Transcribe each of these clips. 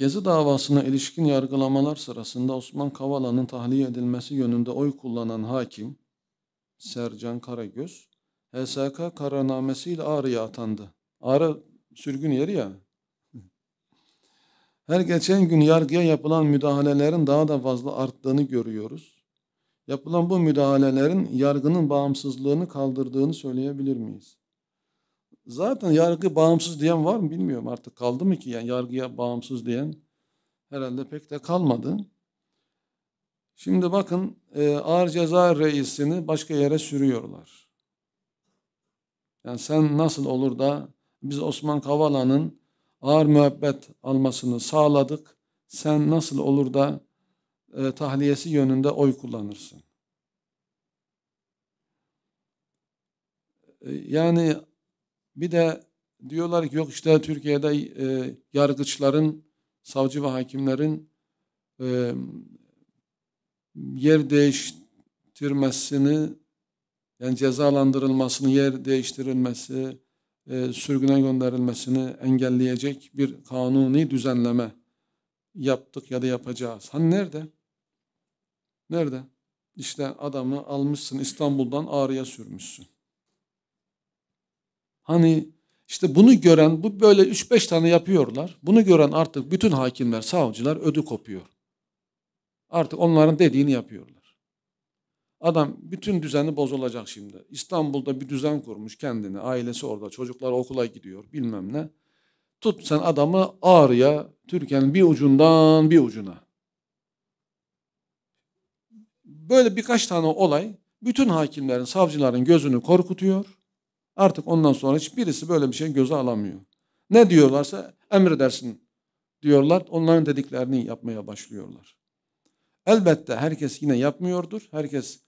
Gezi davasına ilişkin yargılamalar sırasında Osman Kavala'nın tahliye edilmesi yönünde oy kullanan hakim Sercan Karagöz, HSK kararnamesiyle Ağrı'ya atandı. Ağrı sürgün yeri ya. Her geçen gün yargıya yapılan müdahalelerin daha da fazla arttığını görüyoruz. Yapılan bu müdahalelerin yargının bağımsızlığını kaldırdığını söyleyebilir miyiz? Zaten yargı bağımsız diyen var mı bilmiyorum artık kaldı mı ki yani yargıya bağımsız diyen herhalde pek de kalmadı. Şimdi bakın e, ağır ceza reisini başka yere sürüyorlar. Yani sen nasıl olur da biz Osman Kavala'nın ağır müebbet almasını sağladık. Sen nasıl olur da e, tahliyesi yönünde oy kullanırsın? E, yani bir de diyorlar ki yok işte Türkiye'de e, yargıçların, savcı ve hakimlerin e, yer değiştirmesini yani cezalandırılmasını, yer değiştirilmesi, e, sürgüne gönderilmesini engelleyecek bir kanuni düzenleme yaptık ya da yapacağız. Hani nerede? Nerede? İşte adamı almışsın İstanbul'dan Ağrı'ya sürmüşsün. Hani işte bunu gören, bu böyle 3-5 tane yapıyorlar. Bunu gören artık bütün hakimler, savcılar ödü kopuyor. Artık onların dediğini yapıyorlar. Adam bütün düzeni bozulacak şimdi. İstanbul'da bir düzen kurmuş kendini. Ailesi orada, çocuklar okula gidiyor bilmem ne. Tut sen adamı ağrıya, Türkiye'nin bir ucundan bir ucuna. Böyle birkaç tane olay bütün hakimlerin, savcıların gözünü korkutuyor Artık ondan sonra hiçbirisi böyle bir şey göze alamıyor. Ne diyorlarsa emredersin diyorlar. Onların dediklerini yapmaya başlıyorlar. Elbette herkes yine yapmıyordur. Herkes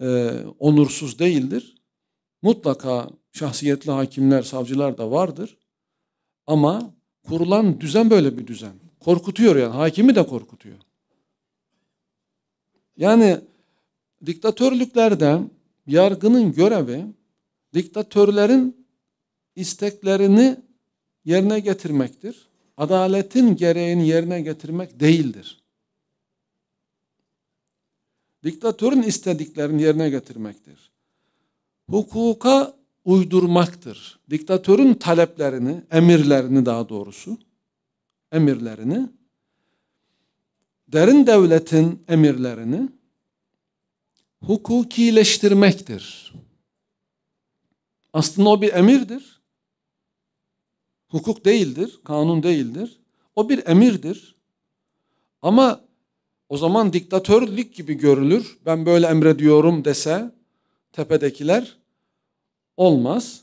e, onursuz değildir. Mutlaka şahsiyetli hakimler, savcılar da vardır. Ama kurulan düzen böyle bir düzen. Korkutuyor yani. Hakimi de korkutuyor. Yani diktatörlüklerde yargının görevi diktatörlerin isteklerini yerine getirmektir. Adaletin gereğini yerine getirmek değildir. Diktatörün istediklerini yerine getirmektir. Hukuka uydurmaktır. Diktatörün taleplerini, emirlerini daha doğrusu, emirlerini, derin devletin emirlerini hukukileştirmektir. Aslında o bir emirdir. Hukuk değildir, kanun değildir. O bir emirdir. Ama o zaman diktatörlük gibi görülür. Ben böyle emrediyorum dese tepedekiler olmaz.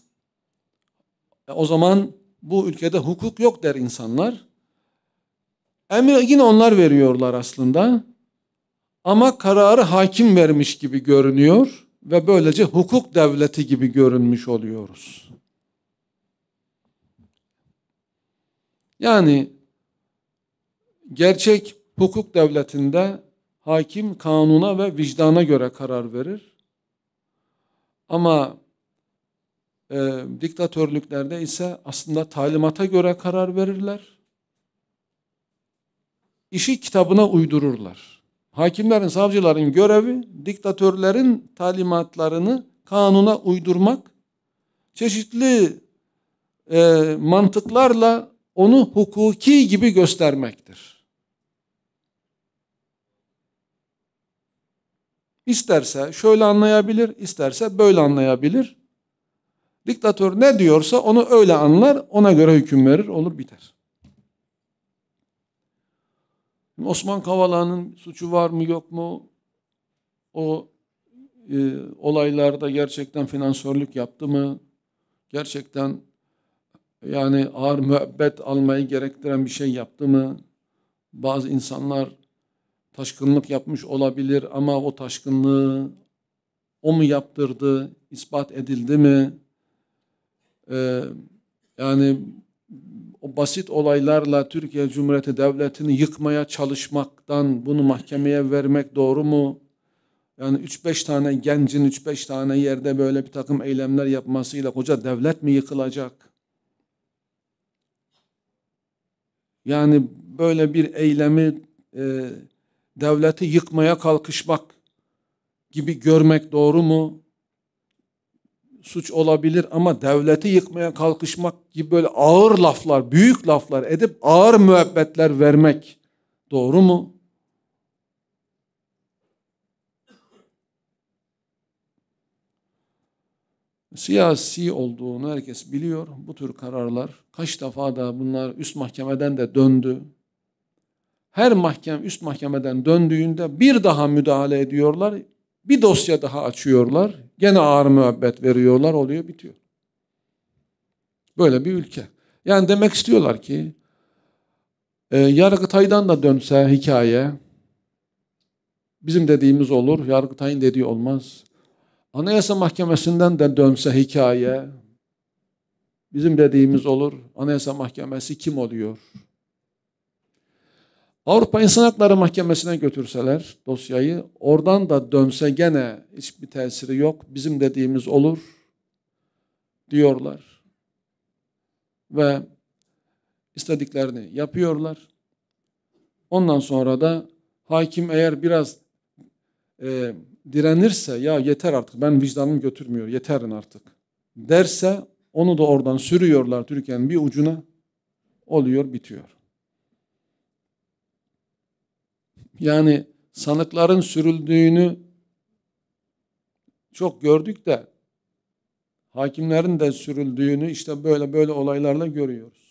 E o zaman bu ülkede hukuk yok der insanlar. Emir yine onlar veriyorlar aslında. Ama kararı hakim vermiş gibi görünüyor ve böylece hukuk devleti gibi görünmüş oluyoruz. Yani gerçek hukuk devletinde hakim kanuna ve vicdana göre karar verir. Ama e, diktatörlüklerde ise aslında talimata göre karar verirler. İşi kitabına uydururlar. Hakimlerin, savcıların görevi diktatörlerin talimatlarını kanuna uydurmak, çeşitli e, mantıklarla onu hukuki gibi göstermektir. İsterse şöyle anlayabilir, isterse böyle anlayabilir. Diktatör ne diyorsa onu öyle anlar, ona göre hüküm verir, olur biter. Osman Kavala'nın suçu var mı yok mu? O e, olaylarda gerçekten finansörlük yaptı mı? Gerçekten yani ağır müebbet almayı gerektiren bir şey yaptı mı? Bazı insanlar taşkınlık yapmış olabilir ama o taşkınlığı o mu yaptırdı? İspat edildi mi? Ee, yani o basit olaylarla Türkiye Cumhuriyeti Devleti'ni yıkmaya çalışmaktan bunu mahkemeye vermek doğru mu? Yani 3-5 tane gencin 3-5 tane yerde böyle bir takım eylemler yapmasıyla koca devlet mi yıkılacak? Yani böyle bir eylemi e, devleti yıkmaya kalkışmak gibi görmek doğru mu? suç olabilir ama devleti yıkmaya kalkışmak gibi böyle ağır laflar, büyük laflar edip ağır müebbetler vermek doğru mu? Siyasi olduğunu herkes biliyor. Bu tür kararlar kaç defa da bunlar üst mahkemeden de döndü. Her mahkem üst mahkemeden döndüğünde bir daha müdahale ediyorlar. Bir dosya daha açıyorlar Gene ağır müebbet veriyorlar oluyor bitiyor. Böyle bir ülke. Yani demek istiyorlar ki e, Yargıtay'dan da dönse hikaye bizim dediğimiz olur, Yargıtay'ın dediği olmaz. Anayasa Mahkemesi'nden de dönse hikaye bizim dediğimiz olur. Anayasa Mahkemesi kim oluyor? Avrupa İnsan Hakları Mahkemesi'ne götürseler dosyayı oradan da dönse gene hiçbir tesiri yok. Bizim dediğimiz olur diyorlar. Ve istediklerini yapıyorlar. Ondan sonra da hakim eğer biraz e, direnirse ya yeter artık ben vicdanım götürmüyor yeterin artık derse onu da oradan sürüyorlar Türkiye'nin bir ucuna oluyor bitiyor. Yani sanıkların sürüldüğünü çok gördük de hakimlerin de sürüldüğünü işte böyle böyle olaylarla görüyoruz.